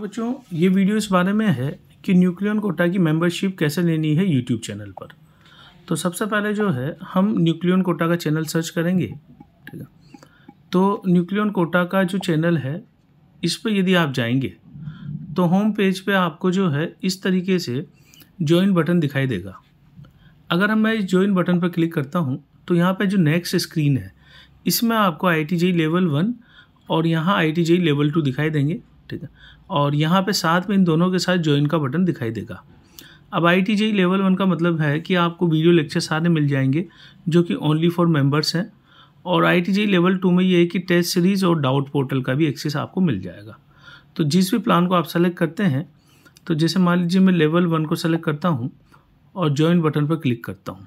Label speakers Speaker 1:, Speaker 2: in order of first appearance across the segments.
Speaker 1: बच्चों ये वीडियो इस बारे में है कि न्यूक्लियन कोटा की मेंबरशिप कैसे लेनी है यूट्यूब चैनल पर तो सबसे पहले जो है हम न्यूक्लियन कोटा का चैनल सर्च करेंगे ठीक है तो न्यूक्लियन कोटा का जो चैनल है इस पर यदि आप जाएंगे तो होम पेज पे आपको जो है इस तरीके से ज्वाइन बटन दिखाई देगा अगर हम मैं इस ज्वाइन बटन पर क्लिक करता हूँ तो यहाँ पर जो नेक्स्ट स्क्रीन है इसमें आपको आई लेवल वन और यहाँ आई लेवल टू दिखाई देंगे ठीक है और यहाँ पे साथ में इन दोनों के साथ ज्वाइन का बटन दिखाई देगा अब I T G level one का मतलब है कि आपको वीडियो लेक्चर सारे मिल जाएंगे जो कि ओनली फॉर मेंबर्स हैं और I T G level two में ये है कि टेस्ट सीरीज़ और डाउट पोर्टल का भी एक्सेस आपको मिल जाएगा तो जिस भी प्लान को आप सेलेक्ट करते हैं तो जैसे मान लीजिए मैं लेवल वन को सेलेक्ट करता हूँ और ज्वाइन बटन पर क्लिक करता हूँ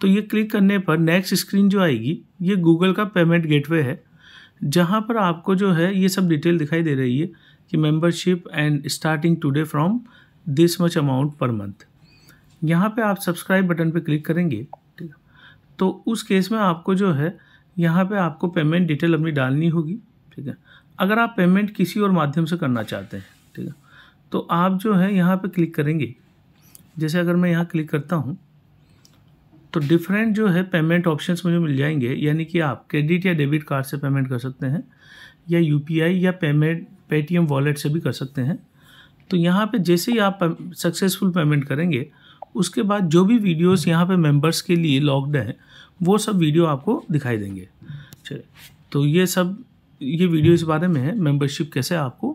Speaker 1: तो ये क्लिक करने पर नेक्स्ट स्क्रीन जो आएगी ये गूगल का पेमेंट गेटवे है जहाँ पर आपको जो है ये सब डिटेल दिखाई दे रही है कि membership and starting today from this much amount per month यहाँ पे आप सब्सक्राइब बटन पे क्लिक करेंगे ठीक है तो उस केस में आपको जो है यहाँ पे आपको पेमेंट डिटेल अपनी डालनी होगी ठीक है अगर आप पेमेंट किसी और माध्यम से करना चाहते हैं ठीक है तो आप जो है यहाँ पर क्लिक करेंगे जैसे अगर मैं यहाँ क्लिक करता हूँ तो डिफरेंट जो है पेमेंट ऑप्शंस मुझे मिल जाएंगे यानी कि आप क्रेडिट या डेबिट कार्ड से पेमेंट कर सकते हैं या यू या पेमेंट पेटीएम वॉलेट से भी कर सकते हैं तो यहाँ पे जैसे ही आप सक्सेसफुल पेमेंट करेंगे उसके बाद जो भी वीडियोस यहाँ पे मेंबर्स के लिए लॉक्ड हैं वो सब वीडियो आपको दिखाई देंगे चलिए तो ये सब ये वीडियो इस बारे में है मेंबरशिप कैसे आपको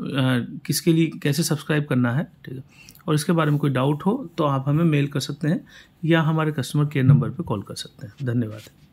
Speaker 1: किसके लिए कैसे सब्सक्राइब करना है ठीक है और इसके बारे में कोई डाउट हो तो आप हमें मेल कर सकते हैं या हमारे कस्टमर केयर नंबर पर कॉल कर सकते हैं धन्यवाद